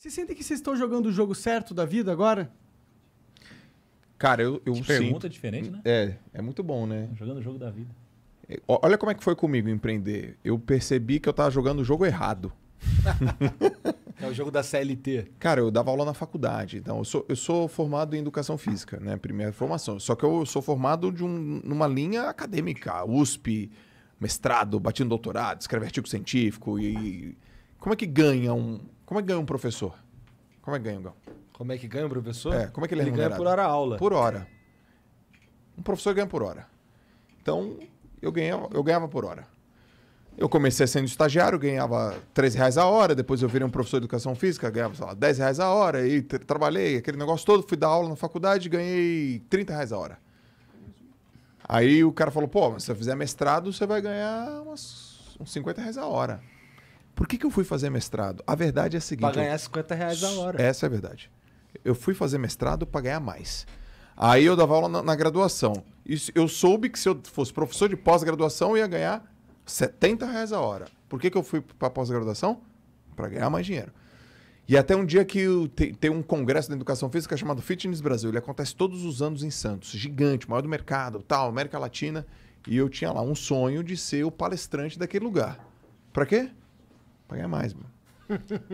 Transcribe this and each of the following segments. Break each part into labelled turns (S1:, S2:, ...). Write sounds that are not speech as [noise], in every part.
S1: Vocês sentem que vocês estão jogando o jogo certo da vida agora? Cara, eu, eu Pergunta sinto. diferente, né? É, é muito bom, né? Jogando o jogo da vida. É, olha como é que foi comigo empreender. Eu percebi que eu tava jogando o jogo errado. [laughs] é o jogo da CLT. Cara, eu dava aula na faculdade. Então, eu sou, eu sou formado em educação física, né? Primeira formação. Só que eu sou formado de um, numa linha acadêmica, USP, mestrado, batendo doutorado, escreve artigo científico. E, e como é que ganha um, como é que ganha um professor? Como é que ganha, Gão? Como é que ganha um professor? É, como é que ele, é ele é ganha por hora aula. Por hora. Um professor ganha por hora. Então, eu ganhava, eu ganhava por hora. Eu comecei sendo estagiário, ganhava 13 reais a hora, depois eu virei um professor de educação física, ganhava, sei lá, 10 reais a hora, e trabalhei aquele negócio todo, fui dar aula na faculdade, ganhei 30 reais a hora. Aí o cara falou, pô, se você fizer mestrado, você vai ganhar umas, uns 50 reais a hora. Por que, que eu fui fazer mestrado? A verdade é a seguinte. Para ganhar 50 reais a hora. Essa é a verdade. Eu fui fazer mestrado para ganhar mais. Aí eu dava aula na, na graduação. Isso, eu soube que se eu fosse professor de pós-graduação, eu ia ganhar 70 reais a hora. Por que, que eu fui para pós-graduação? Para ganhar mais dinheiro. E até um dia que tem, tem um congresso da educação física chamado Fitness Brasil. Ele acontece todos os anos em Santos. Gigante, maior do mercado, tal, América Latina. E eu tinha lá um sonho de ser o palestrante daquele lugar. Para quê? Pra ganhar mais, mano.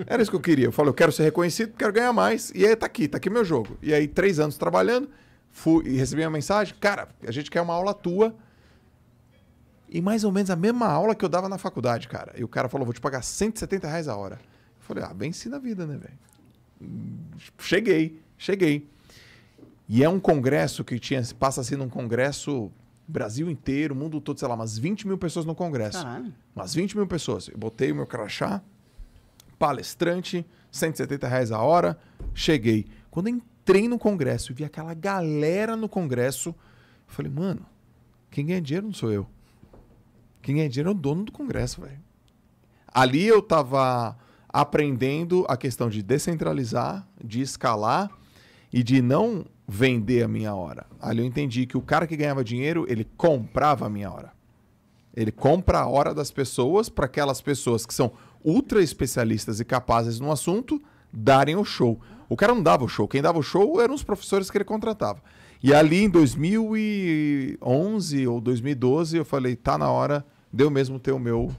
S1: Era isso que eu queria. Eu falei, eu quero ser reconhecido, quero ganhar mais. E aí tá aqui, tá aqui meu jogo. E aí, três anos trabalhando, fui e recebi uma mensagem, cara, a gente quer uma aula tua. E mais ou menos a mesma aula que eu dava na faculdade, cara. E o cara falou, vou te pagar 170 reais a hora. Eu falei, ah, bem sim na vida, né, velho? Cheguei, cheguei. E é um congresso que tinha, passa assim num um congresso Brasil inteiro, mundo todo, sei lá, umas 20 mil pessoas no Congresso. Caralho. Umas 20 mil pessoas. Eu botei o meu crachá, palestrante, 170 reais a hora, cheguei. Quando entrei no Congresso e vi aquela galera no Congresso, eu falei, mano, quem ganha dinheiro não sou eu. Quem ganha dinheiro é o dono do Congresso, velho. Ali eu tava aprendendo a questão de descentralizar, de escalar e de não vender a minha hora. Ali eu entendi que o cara que ganhava dinheiro, ele comprava a minha hora. Ele compra a hora das pessoas para aquelas pessoas que são ultra especialistas e capazes no assunto darem o show. O cara não dava o show, quem dava o show eram os professores que ele contratava. E ali em 2011 ou 2012 eu falei, tá na hora de eu mesmo ter o meu,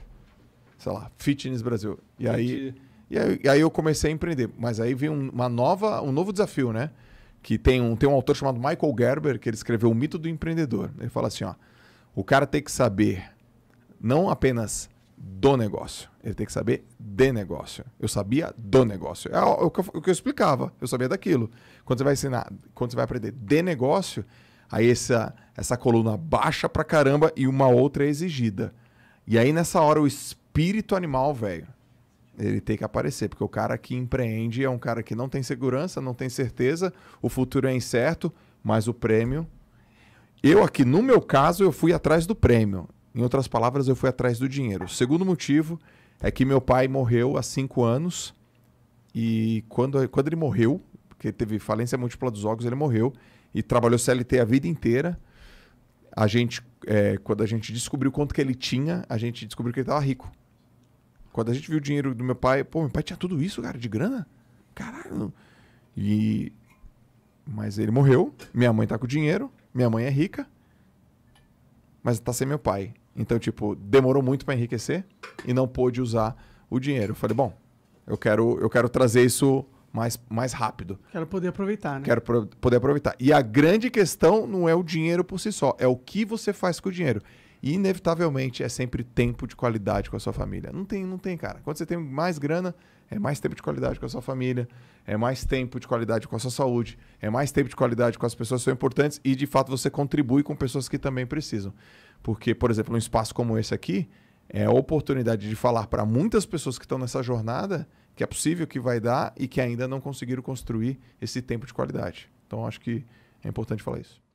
S1: sei lá, Fitness Brasil. E aí e aí, e aí, eu comecei a empreender. Mas aí veio uma nova, um novo desafio, né? Que tem um, tem um autor chamado Michael Gerber, que ele escreveu O Mito do Empreendedor. Ele fala assim, ó, o cara tem que saber não apenas do negócio, ele tem que saber de negócio. Eu sabia do negócio. É o é que eu, o que eu explicava, eu sabia daquilo. Quando você vai ensinar, quando você vai aprender de negócio, aí essa, essa coluna baixa pra caramba e uma outra é exigida. E aí nessa hora o espírito animal, velho, ele tem que aparecer, porque o cara que empreende é um cara que não tem segurança, não tem certeza, o futuro é incerto, mas o prêmio. Eu aqui, no meu caso, eu fui atrás do prêmio. Em outras palavras, eu fui atrás do dinheiro. O segundo motivo é que meu pai morreu há cinco anos. E quando, quando ele morreu, porque teve falência múltipla dos órgãos, ele morreu e trabalhou CLT a vida inteira. A gente, é, quando a gente descobriu quanto que ele tinha, a gente descobriu que ele estava rico. Quando a gente viu o dinheiro do meu pai, pô, meu pai tinha tudo isso, cara, de grana? Caralho. E. Mas ele morreu, minha mãe tá com dinheiro, minha mãe é rica, mas tá sem meu pai. Então, tipo, demorou muito para enriquecer e não pôde usar o dinheiro. Eu falei, bom, eu quero, eu quero trazer isso mais, mais rápido. Quero poder aproveitar, né? Quero pro, poder aproveitar. E a grande questão não é o dinheiro por si só, é o que você faz com o dinheiro. E, inevitavelmente, é sempre tempo de qualidade com a sua família. Não tem, não tem, cara. Quando você tem mais grana, é mais tempo de qualidade com a sua família, é mais tempo de qualidade com a sua saúde, é mais tempo de qualidade com as pessoas que são importantes e, de fato, você contribui com pessoas que também precisam. Porque, por exemplo, um espaço como esse aqui é a oportunidade de falar para muitas pessoas que estão nessa jornada que é possível que vai dar e que ainda não conseguiram construir esse tempo de qualidade. Então, acho que é importante falar isso.